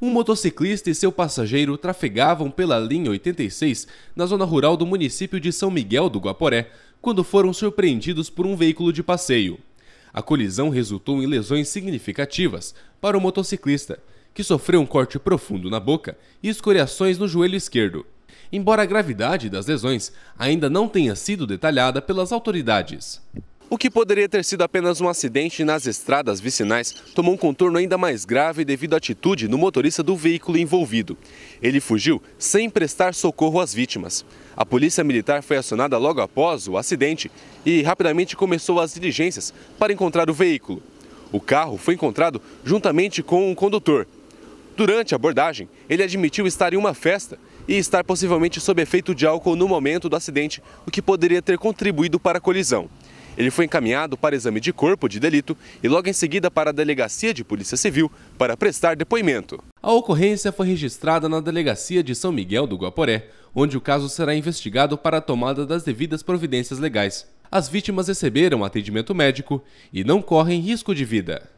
um motociclista e seu passageiro trafegavam pela linha 86 na zona rural do município de São Miguel do Guaporé, quando foram surpreendidos por um veículo de passeio. A colisão resultou em lesões significativas para o motociclista, que sofreu um corte profundo na boca e escoriações no joelho esquerdo. Embora a gravidade das lesões ainda não tenha sido detalhada pelas autoridades. O que poderia ter sido apenas um acidente nas estradas vicinais tomou um contorno ainda mais grave devido à atitude do motorista do veículo envolvido. Ele fugiu sem prestar socorro às vítimas. A polícia militar foi acionada logo após o acidente e rapidamente começou as diligências para encontrar o veículo. O carro foi encontrado juntamente com o um condutor. Durante a abordagem, ele admitiu estar em uma festa e estar possivelmente sob efeito de álcool no momento do acidente, o que poderia ter contribuído para a colisão. Ele foi encaminhado para exame de corpo de delito e logo em seguida para a Delegacia de Polícia Civil para prestar depoimento. A ocorrência foi registrada na Delegacia de São Miguel do Guaporé, onde o caso será investigado para a tomada das devidas providências legais. As vítimas receberam atendimento médico e não correm risco de vida.